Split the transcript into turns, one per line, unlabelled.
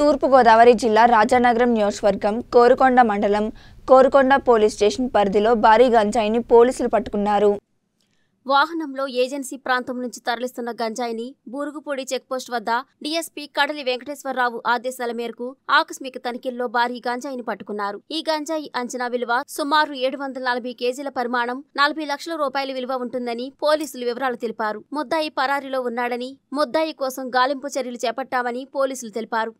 తూర్పుగోదావరి జిల్లా రాజానగరం నియోజకవర్గం కోరుకొండ మండలం కోరుకొండ పోలీస్ స్టేషన్ పరిధిలో భారీ గంజాయిని పోలీసులు పట్టుకున్నారు
వాహనంలో ఏజెన్సీ ప్రాంతం నుంచి తరలిస్తున్న గంజాయిని బూరుగుపూడి చెక్పోస్ట్ వద్ద డీఎస్పీ కడలి వెంకటేశ్వరరావు ఆదేశాల మేరకు ఆకస్మిక తనిఖీల్లో భారీ గంజాయిని పట్టుకున్నారు ఈ గంజాయి అంచనా విలువ సుమారు ఏడు వందల నలభై కేజీల పరిమాణం నలభై లక్షల రూపాయల విలువ ఉంటుందని పోలీసులు వివరాలు తెలిపారు ముద్దాయి పరారిలో ఉన్నాడని ముద్దాయి కోసం గాలింపు చర్యలు చేపట్టామని పోలీసులు తెలిపారు